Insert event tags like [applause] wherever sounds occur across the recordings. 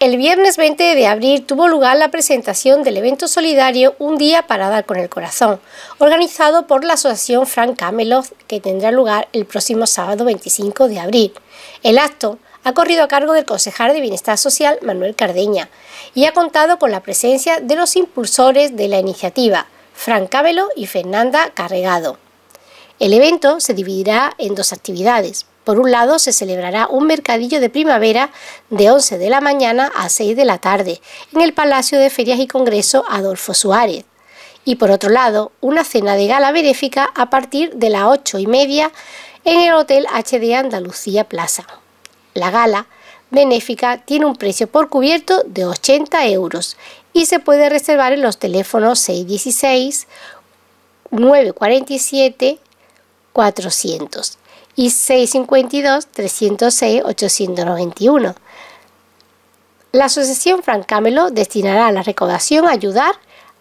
El viernes 20 de abril tuvo lugar la presentación del evento solidario Un día para dar con el corazón, organizado por la Asociación Frank Camelot, que tendrá lugar el próximo sábado 25 de abril. El acto ha corrido a cargo del concejal de Bienestar Social Manuel Cardeña y ha contado con la presencia de los impulsores de la iniciativa, Frank Camelot y Fernanda Carregado. El evento se dividirá en dos actividades. Por un lado, se celebrará un mercadillo de primavera de 11 de la mañana a 6 de la tarde en el Palacio de Ferias y Congreso Adolfo Suárez. Y por otro lado, una cena de gala benéfica a partir de las 8 y media en el Hotel HD Andalucía Plaza. La gala benéfica tiene un precio por cubierto de 80 euros y se puede reservar en los teléfonos 616 947 400 y 652 306 891. La Asociación Frank Camelot destinará la recaudación a ayudar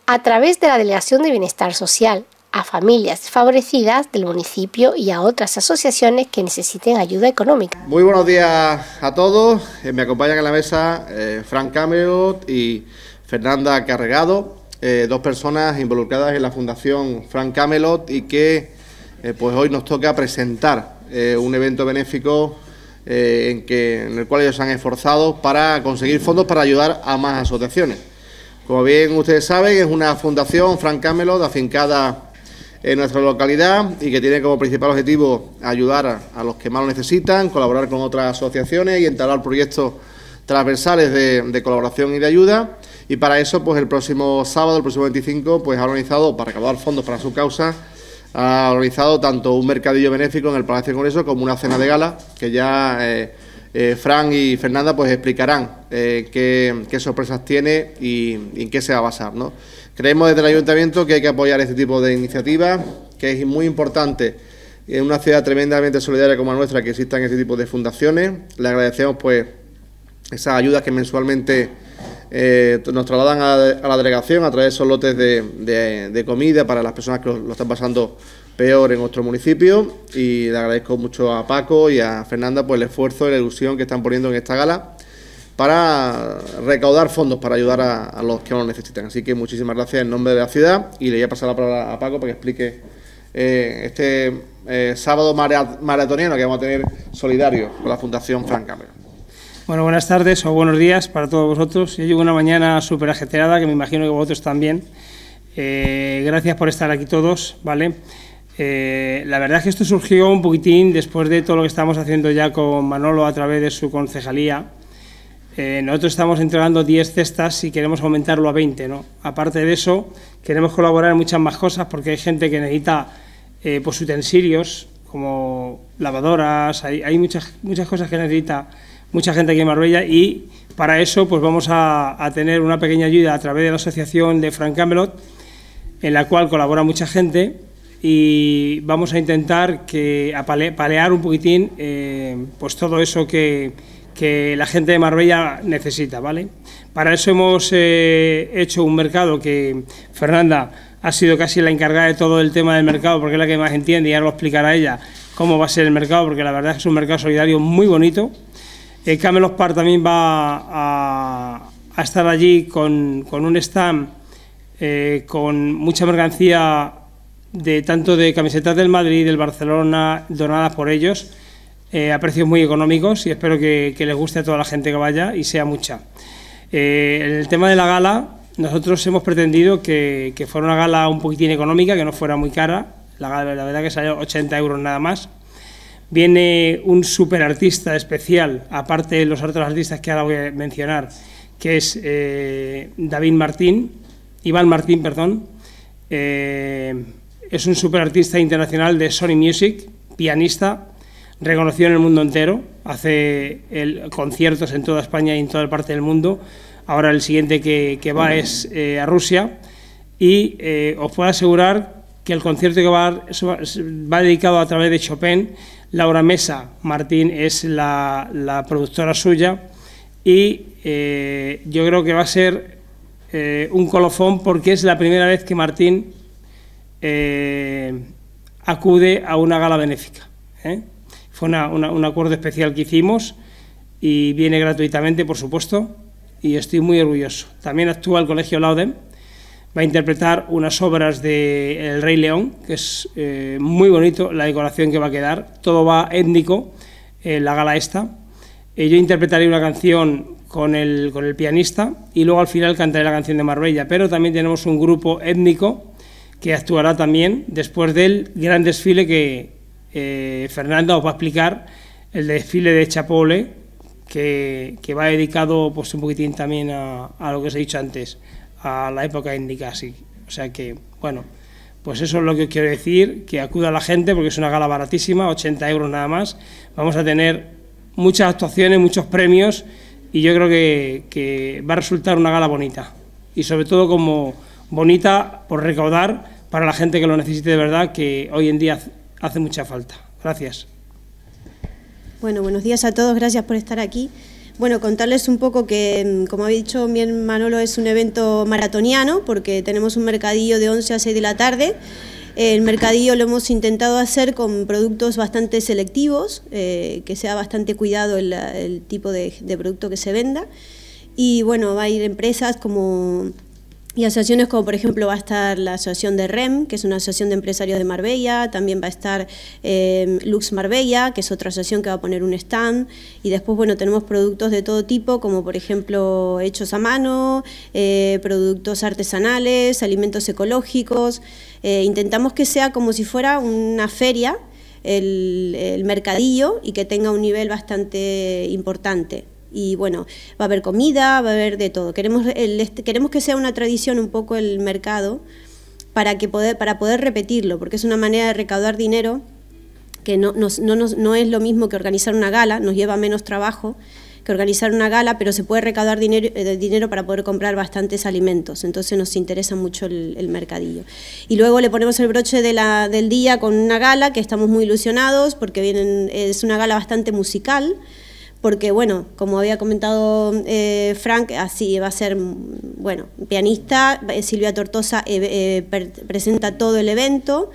a través de la Delegación de Bienestar Social a familias favorecidas del municipio y a otras asociaciones que necesiten ayuda económica. Muy buenos días a todos. Eh, me acompañan en la mesa eh, Frank Camelot y Fernanda Carregado, eh, dos personas involucradas en la Fundación Frank Camelot y que pues hoy nos toca presentar eh, un evento benéfico eh, en, el cual ellos se han esforzado para conseguir fondos para ayudar a más asociaciones. Como bien ustedes saben, es una fundación, Frank Camelot, afincada en nuestra localidad y que tiene como principal objetivo ayudar a, los que más lo necesitan, colaborar con otras asociaciones y entablar proyectos transversales de, colaboración y de ayuda. Y para eso, pues el próximo sábado, el próximo 25, pues ha organizado, para recaudar fondos para su causa, ha organizado tanto un mercadillo benéfico en el Palacio de Congreso como una cena de gala que ya eh, eh Fran y Fernanda pues explicarán eh, qué, sorpresas tiene y, en qué se va a basar. Creemos desde el Ayuntamiento que hay que apoyar este tipo de iniciativas, que es muy importante en una ciudad tremendamente solidaria como la nuestra que existan este tipo de fundaciones. Le agradecemos pues esas ayudas que mensualmente eh, nos trasladan a, la delegación a través de esos lotes de, comida para las personas que lo, están pasando peor en nuestro municipio y le agradezco mucho a Paco y a Fernanda por el esfuerzo y la ilusión que están poniendo en esta gala para recaudar fondos para ayudar a, los que lo necesitan. Así que muchísimas gracias en nombre de la ciudad y le voy a pasar la palabra a Paco para que explique eh, este eh, sábado maratoniano que vamos a tener solidario con la Fundación Franca bueno, buenas tardes o buenos días para todos vosotros. Yo llevo una mañana súper ajetreada, que me imagino que vosotros también. Eh, gracias por estar aquí todos, ¿vale? Eh, la verdad es que esto surgió un poquitín después de todo lo que estamos haciendo ya con Manolo a través de su concejalía. Eh, nosotros estamos entregando 10 cestas y queremos aumentarlo a 20, ¿no? Aparte de eso, queremos colaborar en muchas más cosas porque hay gente que necesita pues, utensilios como lavadoras, hay, muchas, muchas cosas que necesita mucha gente aquí en Marbella y para eso pues vamos a, tener una pequeña ayuda a través de la asociación de Frank Camelot, en la cual colabora mucha gente y vamos a intentar que a palear un poquitín eh, pues todo eso que, que, la gente de Marbella necesita, ¿vale? Para eso hemos eh, hecho un mercado que Fernanda ha sido casi la encargada de todo el tema del mercado porque es la que más entiende y ahora lo explicará ella cómo va a ser el mercado porque la verdad es que es un mercado solidario muy bonito el Camelot Park también va a, estar allí con, un stand eh, con mucha mercancía de tanto de camisetas del Madrid, del Barcelona, donadas por ellos, eh, a precios muy económicos y espero que, les guste a toda la gente que vaya y sea mucha. Eh, en el tema de la gala, nosotros hemos pretendido que, fuera una gala un poquitín económica, que no fuera muy cara, la, gala la verdad que salió 80 euros nada más, Viene un superartista especial, aparte de los otros artistas que ahora voy a mencionar, que es eh, David Martín, Iván Martín, perdón. Eh, es un superartista internacional de Sony Music, pianista, reconocido en el mundo entero, hace conciertos en toda España y en toda parte del mundo. Ahora el siguiente que, va es eh, a Rusia y os puedo asegurar que el concierto que va, va dedicado a través de Chopin Laura Mesa Martín es la, productora suya y eh, yo creo que va a ser eh, un colofón porque es la primera vez que Martín eh, acude a una gala benéfica. Fue un acuerdo especial que hicimos y viene gratuitamente, por supuesto, y estoy muy orgulloso. También actúa el Colegio Laudem va a interpretar unas obras de El Rey León, que es eh, muy bonito la decoración que va a quedar, todo va étnico en la gala esta. Eh, yo interpretaré una canción con el, con el pianista y luego al final cantaré la canción de Marbella, pero también tenemos un grupo étnico que actuará también después del gran desfile que eh, Fernanda os va a explicar, el desfile de Chapole, que, que va dedicado pues, un poquitín también a, a lo que os he dicho antes, a la época indica O sea que, bueno, pues eso es lo que quiero decir, que acuda la gente porque es una gala baratísima, 80 euros nada más. Vamos a tener muchas actuaciones, muchos premios y yo creo que, que va a resultar una gala bonita. Y sobre todo como bonita por recaudar para la gente que lo necesite de verdad, que hoy en día hace mucha falta. Gracias. Bueno, buenos días a todos, gracias por estar aquí. Bueno, contarles un poco que, mm, como ha dicho bien Manolo, es un evento maratoniano porque tenemos un mercadillo de 11 a 6 de la tarde. El mercadillo lo hemos intentado hacer con productos bastante selectivos, eh, que sea bastante cuidado el, tipo de, de producto que se venda. Y bueno, va a ir empresas como y asociaciones como por ejemplo va a estar la asociación de REM, que es una asociación de empresarios de Marbella, también va a estar eh, Lux Marbella, que es otra asociación que va a poner un stand, y después bueno tenemos productos de todo tipo, como por ejemplo hechos a mano, eh, productos artesanales, alimentos ecológicos, eh, intentamos que sea como si fuera una feria, el mercadillo, y que tenga un nivel bastante importante y bueno, va a haber comida, va a haber de todo. Queremos, queremos que sea una tradición un poco el mercado para, que poder, para poder repetirlo, porque es una manera de recaudar dinero que no, no, es lo mismo que organizar una gala, nos lleva menos trabajo que organizar una gala, pero se puede recaudar dinero, eh, dinero para poder comprar bastantes alimentos. Entonces nos interesa mucho el, mercadillo. Y luego le ponemos el broche del día con una gala que estamos muy ilusionados porque vienen, es una gala bastante musical porque bueno, como había comentado eh, Frank, así va a ser, bueno, pianista, eh, Silvia Tortosa eh, presenta todo el evento,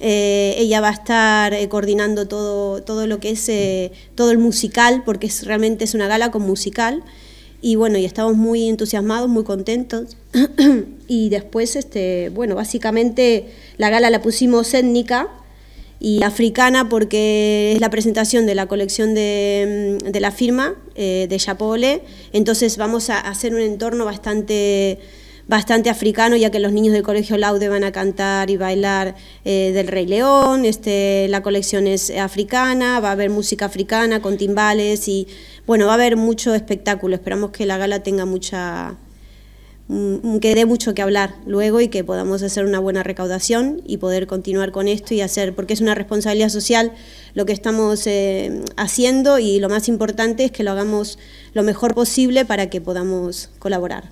ella va a estar coordinando todo, todo lo que es todo el musical, porque realmente es una gala con musical, y bueno, y estamos muy entusiasmados, muy contentos, [clears throat] y después, este, bueno, básicamente la gala la pusimos étnica, y africana porque es la presentación de la colección de, mm, de la firma eh, de Chapole, entonces vamos a hacer un entorno bastante bastante africano, ya que los niños del Colegio Laude van a cantar y bailar eh, del Rey León, este, la colección es africana, va a haber música africana con timbales y bueno, va a haber mucho espectáculo, esperamos que la gala tenga mucha, Mm, mm, que dé mucho que hablar luego y que podamos hacer una buena recaudación y poder continuar con esto y hacer, porque es una responsabilidad social lo que estamos eh, haciendo y lo más importante es que lo hagamos lo mejor posible para que podamos colaborar.